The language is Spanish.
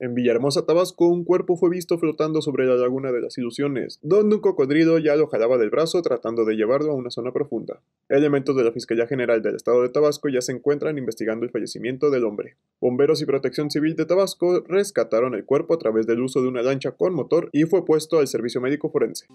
En Villahermosa, Tabasco, un cuerpo fue visto flotando sobre la laguna de las ilusiones, donde un cocodrilo ya lo jalaba del brazo tratando de llevarlo a una zona profunda. Elementos de la Fiscalía General del Estado de Tabasco ya se encuentran investigando el fallecimiento del hombre. Bomberos y Protección Civil de Tabasco rescataron el cuerpo a través del uso de una lancha con motor y fue puesto al servicio médico forense.